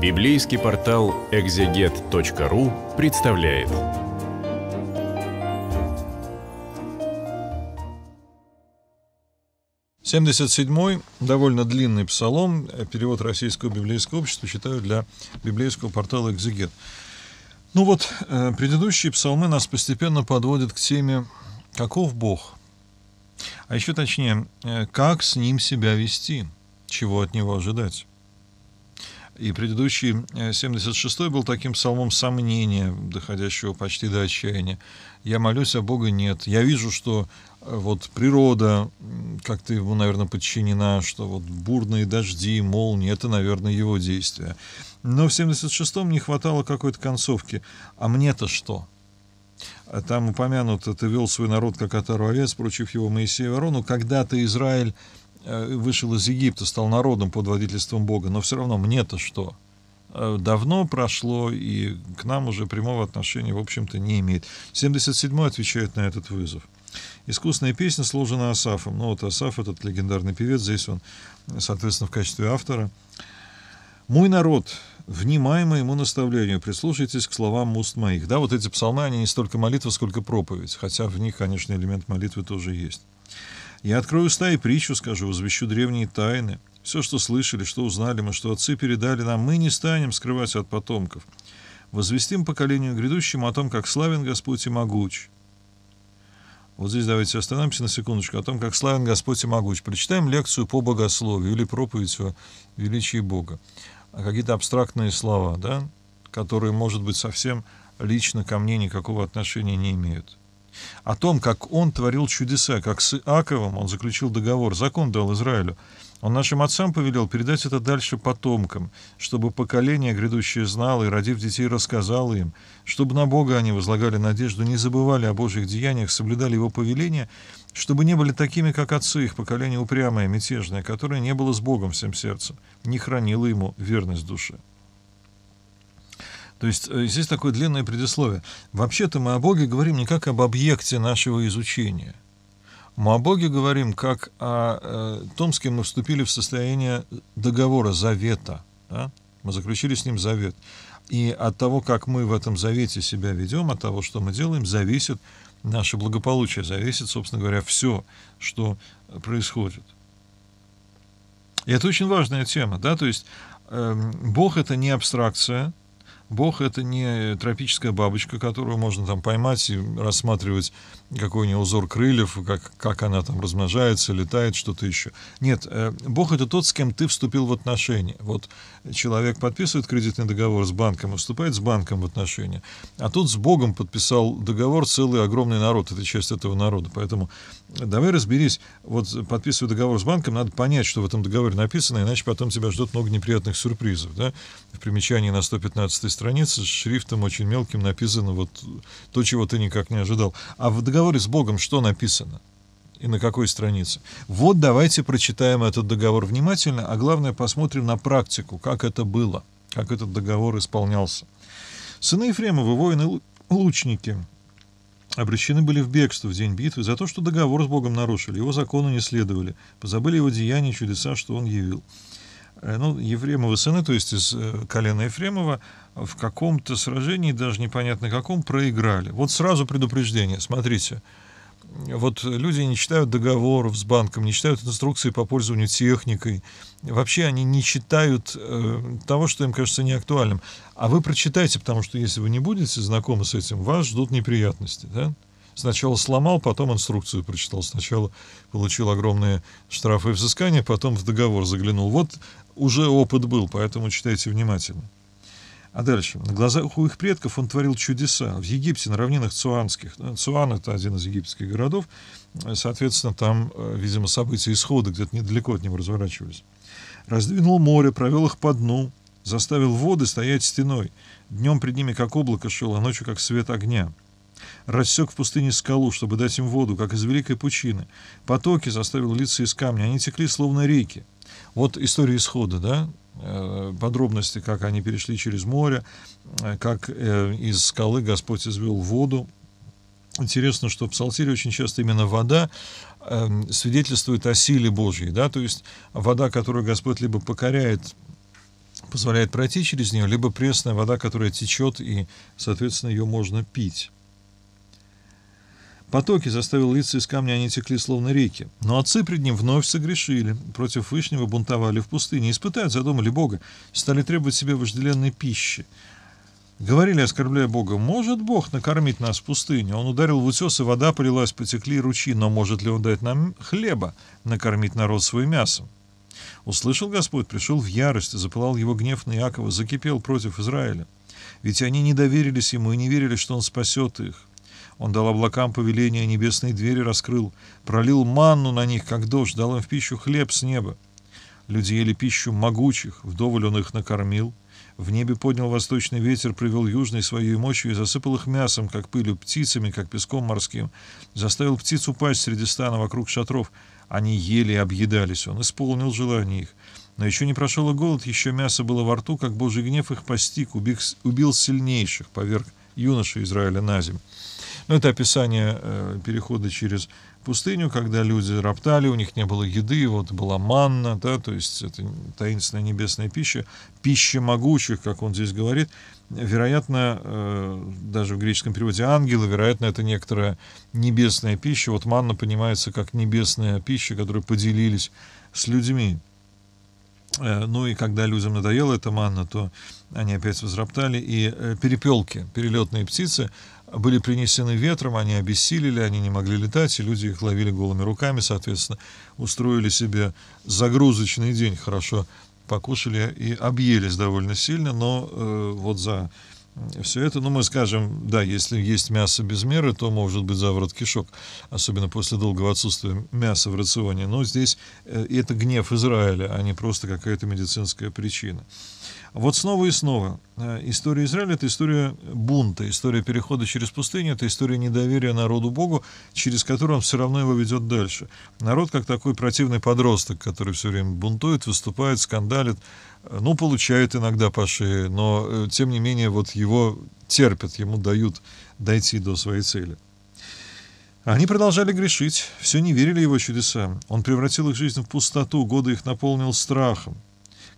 Библейский портал экзегет.ру представляет. Семьдесят седьмой, довольно длинный псалом, э, перевод Российского библейского общества читаю для библейского портала «Экзегет». Ну вот, э, предыдущие псалмы нас постепенно подводят к теме «Каков Бог?», а еще точнее, э, как с ним себя вести, чего от него ожидать. И предыдущий 76-й э, был таким псалмом сомнения, доходящего почти до отчаяния. «Я молюсь, а Бога нет. Я вижу, что э, вот природа как-то ему, ну, наверное, подчинена, что вот бурные дожди, молнии — это, наверное, его действия. Но в 76-м не хватало какой-то концовки. А мне-то что?» а Там упомянуто, ты вел свой народ, как отару овец, поручив его Моисею Ворону. Когда-то Израиль Э, вышел из Египта, стал народом под водительством Бога, но все равно мне-то что? Э, давно прошло, и к нам уже прямого отношения, в общем-то, не имеет. 77-й отвечает на этот вызов. Искусная песня сложена Асафом. Ну вот Асаф, этот легендарный певец, здесь он, соответственно, в качестве автора. «Мой народ, внимай моему наставлению, прислушайтесь к словам уст моих». Да, вот эти псалмы, они не столько молитва, сколько проповедь, хотя в них, конечно, элемент молитвы тоже есть. Я открою уста и притчу скажу, возвещу древние тайны. Все, что слышали, что узнали мы, что отцы передали нам, мы не станем скрывать от потомков. Возвестим поколению грядущему о том, как славен Господь и могуч. Вот здесь давайте остановимся на секундочку о том, как славен Господь и могуч. Прочитаем лекцию по богословию или проповедь о величии Бога. а Какие-то абстрактные слова, да, которые, может быть, совсем лично ко мне никакого отношения не имеют о том, как он творил чудеса, как с Иаковом он заключил договор, закон дал Израилю. Он нашим отцам повелел передать это дальше потомкам, чтобы поколение грядущее знало и, родив детей, рассказало им, чтобы на Бога они возлагали надежду, не забывали о Божьих деяниях, соблюдали Его повеления, чтобы не были такими, как отцы их, поколение упрямое, мятежное, которое не было с Богом всем сердцем, не хранило ему верность души. То есть э, здесь такое длинное предисловие. Вообще-то мы о Боге говорим не как об объекте нашего изучения. Мы о Боге говорим как о э, том, с кем мы вступили в состояние договора, завета. Да? Мы заключили с ним завет. И от того, как мы в этом завете себя ведем, от того, что мы делаем, зависит наше благополучие, зависит, собственно говоря, все, что происходит. И это очень важная тема, да, то есть э, Бог это не абстракция, Бог — это не тропическая бабочка, которую можно там поймать и рассматривать, какой у нее узор крыльев, как, как она там размножается, летает, что-то еще. Нет, э, Бог — это тот, с кем ты вступил в отношения. Вот человек подписывает кредитный договор с банком и вступает с банком в отношения. А тут с Богом подписал договор целый огромный народ, это часть этого народа. Поэтому давай разберись. Вот подписывая договор с банком, надо понять, что в этом договоре написано, иначе потом тебя ждет много неприятных сюрпризов. Да? В примечании на 115 статье странице с шрифтом очень мелким написано вот то, чего ты никак не ожидал. А в договоре с Богом что написано? И на какой странице? Вот давайте прочитаем этот договор внимательно, а главное посмотрим на практику, как это было, как этот договор исполнялся. Сыны Ефремовы, воины-лучники, обречены были в бегство в день битвы за то, что договор с Богом нарушили, его закону не следовали, позабыли его деяния и чудеса, что он явил. Э, ну, Ефремова сыны, то есть из э, колена Ефремова, в каком-то сражении, даже непонятно каком, проиграли. Вот сразу предупреждение, смотрите. Вот люди не читают договоров с банком, не читают инструкции по пользованию техникой. Вообще они не читают э, того, что им кажется неактуальным. А вы прочитайте, потому что если вы не будете знакомы с этим, вас ждут неприятности. Да? Сначала сломал, потом инструкцию прочитал. Сначала получил огромные штрафы и взыскания, потом в договор заглянул. Вот уже опыт был, поэтому читайте внимательно. А дальше. На глазах у их предков он творил чудеса. В Египте, на равнинах Цуанских. Ну, Цуан — это один из египетских городов. Соответственно, там, э, видимо, события исхода где-то недалеко от него разворачивались. Раздвинул море, провел их по дну, заставил воды стоять стеной. Днем пред ними как облако шел, а ночью как свет огня. Рассек в пустыне скалу, чтобы дать им воду, как из великой пучины. Потоки заставил литься из камня, они текли словно реки. Вот история исхода, да, э, подробности, как они перешли через море, э, как э, из скалы Господь извел воду. Интересно, что в Псалтире очень часто именно вода эм, свидетельствует о силе Божьей, да, то есть вода, которую Господь либо покоряет позволяет пройти через нее, либо пресная вода, которая течет, и, соответственно, ее можно пить. Потоки заставил лица из камня, они текли словно реки. Но отцы пред ним вновь согрешили, против Вышнего бунтовали в пустыне, испытать задумали Бога, стали требовать себе вожделенной пищи. Говорили, оскорбляя Бога, может Бог накормить нас в пустыне? Он ударил в утес, и вода полилась, потекли ручьи, но может ли он дать нам хлеба, накормить народ своим мясом? Услышал Господь, пришел в ярость, и запылал его гнев на Иакова, закипел против Израиля. Ведь они не доверились ему и не верили, что он спасет их. Он дал облакам повеление, небесные двери раскрыл, пролил манну на них, как дождь, дал им в пищу хлеб с неба. Люди ели пищу могучих, вдоволь он их накормил. В небе поднял восточный ветер, привел южный своей мощью и засыпал их мясом, как пылью, птицами, как песком морским. Заставил птицу пасть среди стана вокруг шатров. Они ели и объедались. Он исполнил желание их. Но еще не прошел и голод, еще мясо было во рту, как божий гнев их постиг, убил, сильнейших, поверг юноши Израиля на земь. Но ну, это описание э, перехода через пустыню, когда люди роптали, у них не было еды, вот была манна, да, то есть это таинственная небесная пища, пища могучих, как он здесь говорит. Вероятно, э, даже в греческом переводе ангелы, вероятно, это некоторая небесная пища. Вот манна понимается как небесная пища, которую поделились с людьми. Э, ну и когда людям надоела эта манна, то они опять возроптали. И э, перепелки, перелетные птицы, были принесены ветром, они обессилили, они не могли летать, и люди их ловили голыми руками, соответственно, устроили себе загрузочный день, хорошо покушали и объелись довольно сильно, но э, вот за все это, ну, мы скажем, да, если есть мясо без меры, то может быть заворот кишок, особенно после долгого отсутствия мяса в рационе. Но здесь э, это гнев Израиля, а не просто какая-то медицинская причина. Вот снова и снова. Э, история Израиля — это история бунта, история перехода через пустыню, это история недоверия народу Богу, через которую он все равно его ведет дальше. Народ как такой противный подросток, который все время бунтует, выступает, скандалит, э, ну, получает иногда по шее, но, э, тем не менее, вот его терпят, ему дают дойти до своей цели. Они продолжали грешить, все не верили его чудесам. Он превратил их жизнь в пустоту, годы их наполнил страхом.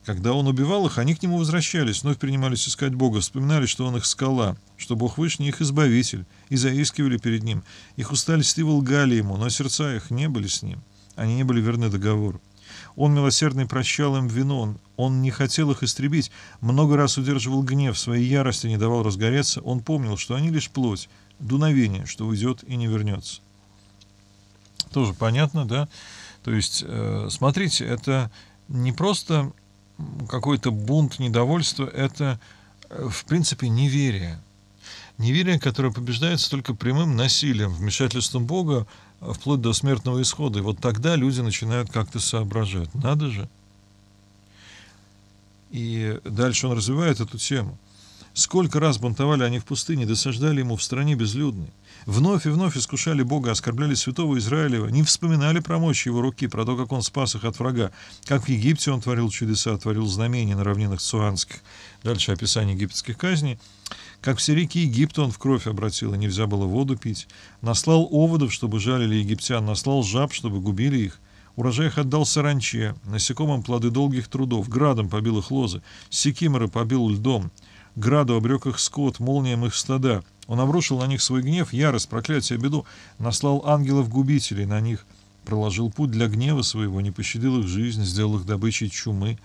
Когда он убивал их, они к нему возвращались, вновь принимались искать Бога, вспоминали, что он их скала, что Бог Вышний их избавитель, и заискивали перед ним. Их усталость и лгали ему, но сердца их не были с ним. Они не были верны договору. Он милосердный прощал им вину, он, он не хотел их истребить, много раз удерживал гнев, своей ярости не давал разгореться, он помнил, что они лишь плоть, дуновение, что уйдет и не вернется. Тоже понятно, да? То есть, э, смотрите, это не просто какой-то бунт, недовольство — это, э, в принципе, неверие. Неверие, которое побеждается только прямым насилием, вмешательством Бога, э, вплоть до смертного исхода. И вот тогда люди начинают как-то соображать. Надо же. И дальше он развивает эту тему — Сколько раз бунтовали они в пустыне, досаждали ему в стране безлюдной. Вновь и вновь искушали Бога, оскорбляли святого Израилева, не вспоминали про мощь его руки, про то, как он спас их от врага, как в Египте он творил чудеса, творил знамения на равнинах Цуанских. Дальше описание египетских казней. Как все реки Египта он в кровь обратил, и нельзя было воду пить. Наслал оводов, чтобы жалили египтян, наслал жаб, чтобы губили их. Урожай их отдал саранче, насекомым плоды долгих трудов, градом побил их лозы, секиморы побил льдом, Граду обрек их скот, молниям их стада. Он обрушил на них свой гнев, ярость, проклятие, беду, наслал ангелов-губителей на них, проложил путь для гнева своего, не пощадил их жизнь, сделал их добычей чумы,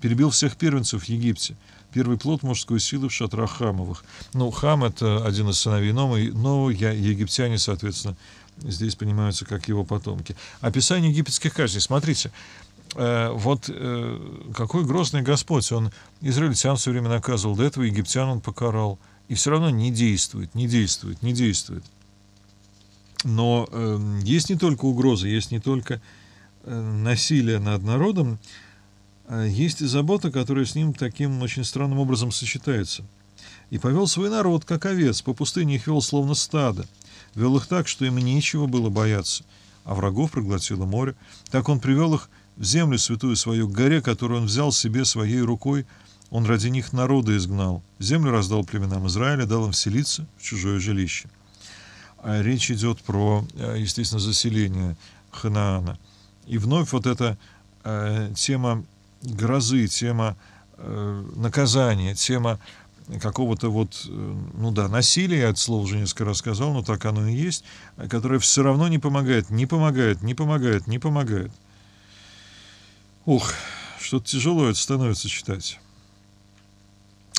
перебил всех первенцев в Египте, первый плод мужской силы в шатрах Хамовых. Ну, Хам — это один из сыновей Нома, но я, египтяне, соответственно, здесь понимаются как его потомки. Описание египетских казней. Смотрите, Э, вот э, какой грозный Господь, он израильтян все время наказывал, до этого египтян он покарал, и все равно не действует, не действует, не действует. Но э, есть не только угрозы, есть не только насилие над народом, а есть и забота, которая с ним таким очень странным образом сочетается. «И повел свой народ, как овец, по пустыне их вел, словно стадо. Вел их так, что им нечего было бояться, а врагов проглотило море. Так он привел их в землю святую свою, к горе, которую он взял себе своей рукой. Он ради них народа изгнал. Землю раздал племенам Израиля, дал им селиться в чужое жилище. А речь идет про, э, естественно, заселение Ханаана. И вновь вот эта э, тема грозы, тема э, наказания, тема какого-то вот, э, ну да, насилия, я это слово уже несколько раз сказал, но так оно и есть, которое все равно не помогает, не помогает, не помогает, не помогает. Ох, что-то тяжело это становится читать.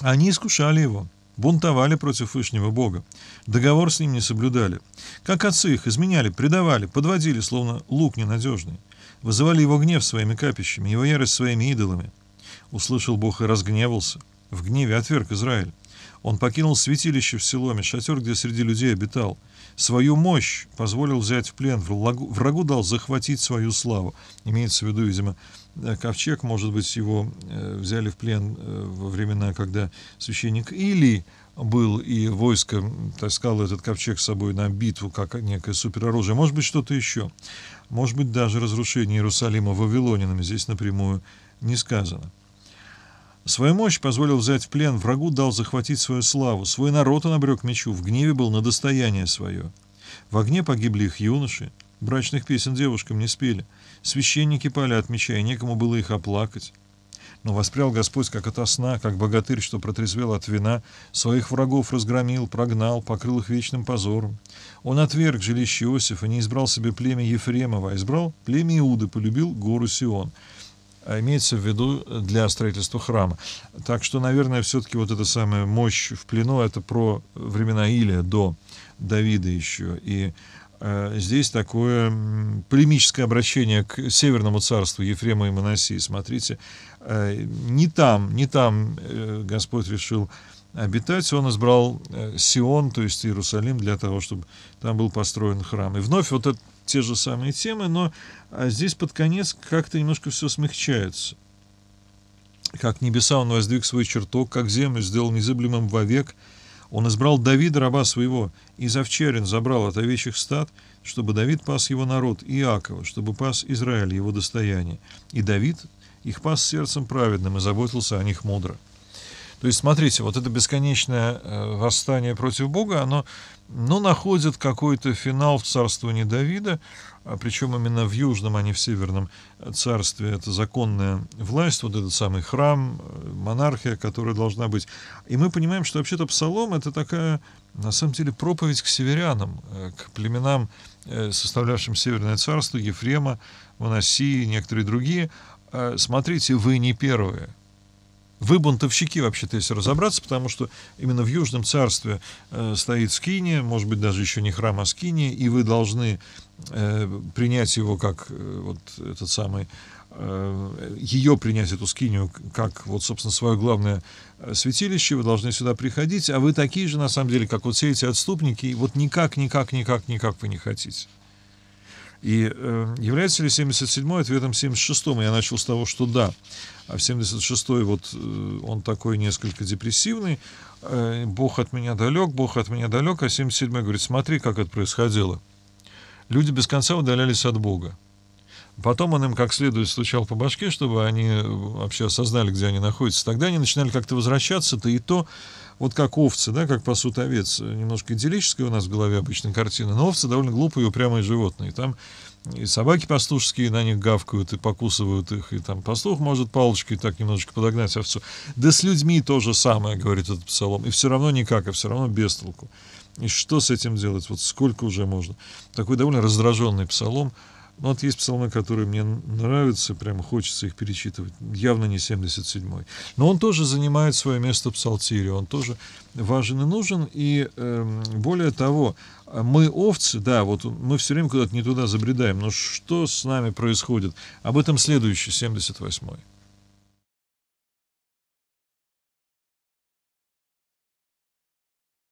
Они искушали его, бунтовали против Вышнего Бога, договор с ним не соблюдали. Как отцы их изменяли, предавали, подводили, словно лук ненадежный. Вызывали его гнев своими капищами, его ярость своими идолами. Услышал Бог и разгневался. В гневе отверг Израиль. Он покинул святилище в Селоме, шатер, где среди людей обитал. Свою мощь позволил взять в плен, врагу дал захватить свою славу. Имеется в виду, видимо, Э, ковчег, может быть, его э, взяли в плен э, во времена, когда священник Или был, и войско таскало этот ковчег с собой на битву, как некое супероружие. Может быть, что-то еще. Может быть, даже разрушение Иерусалима вавилонинами здесь напрямую не сказано. Свою мощь позволил взять в плен, врагу дал захватить свою славу. Свой народ он обрек мечу, в гневе был на достояние свое. В огне погибли их юноши, брачных песен девушкам не спели — Священники пали от меча, и некому было их оплакать. Но воспрял Господь, как ото сна, как богатырь, что протрезвел от вина, своих врагов разгромил, прогнал, покрыл их вечным позором. Он отверг жилище Иосифа, не избрал себе племя Ефремова, а избрал племя Иуды, полюбил гору Сион. А имеется в виду для строительства храма. Так что, наверное, все-таки вот эта самая мощь в плену, это про времена Илия, до Давида еще. И Э, здесь такое полемическое обращение к Северному царству Ефрема и Моносии. Смотрите, э, не там, не там э, Господь решил обитать, он избрал Сион, то есть Иерусалим, для того, чтобы там был построен храм. И вновь вот это те же самые темы, но а, здесь под конец как-то немножко все смягчается. Как небеса он воздвиг свой чертог, как землю сделал незыблемым вовек — он избрал Давида, раба своего, и овчарин забрал от овечьих стад, чтобы Давид пас его народ, Иакова, чтобы пас Израиль его достояние. И Давид их пас сердцем праведным и заботился о них мудро. То есть, смотрите, вот это бесконечное э, восстание против Бога, оно ну, находит какой-то финал в царствовании Давида, а причем именно в Южном, а не в Северном царстве. Это законная власть, вот этот самый храм, э, монархия, которая должна быть. И мы понимаем, что вообще-то псалом — это такая, на самом деле, проповедь к северянам, э, к племенам, составлявшим Северное царство, Ефрема, Моносии и некоторые другие. А, смотрите, вы не первые — вы бунтовщики вообще-то, если разобраться, потому что именно в Южном царстве э, стоит скиния, может быть, даже еще не храм, а скиния, и вы должны э, принять его как э, вот этот самый э, ее принять, эту скинию, как вот, собственно, свое главное э, святилище, вы должны сюда приходить, а вы такие же, на самом деле, как вот все эти отступники, и вот никак, никак, никак, никак вы не хотите. И э, является ли 77-й ответом 76-му? Я начал с того, что да. А в 76-й вот э, он такой несколько депрессивный. Э, Бог от меня далек, Бог от меня далек. А 77-й говорит, смотри, как это происходило. Люди без конца удалялись от Бога. Потом он им как следует стучал по башке, чтобы они э, вообще осознали, где они находятся. Тогда они начинали как-то возвращаться-то и то, вот как овцы, да, как пасут овец. Немножко идиллическая у нас в голове обычная картина, но овцы довольно глупые и упрямые животные. Там и собаки пастушеские на них гавкают и покусывают их, и там пастух может палочкой так немножечко подогнать овцу. Да с людьми то же самое, говорит этот псалом, и все равно никак, и все равно без толку. И что с этим делать? Вот сколько уже можно? Такой довольно раздраженный псалом, но ну, вот есть псалмы, которые мне нравятся, прямо хочется их перечитывать. Явно не 77-й. Но он тоже занимает свое место в псалтире. Он тоже важен и нужен. И э, более того, а мы овцы, да, вот мы все время куда-то не туда забредаем. Но что с нами происходит? Об этом следующий, 78-й.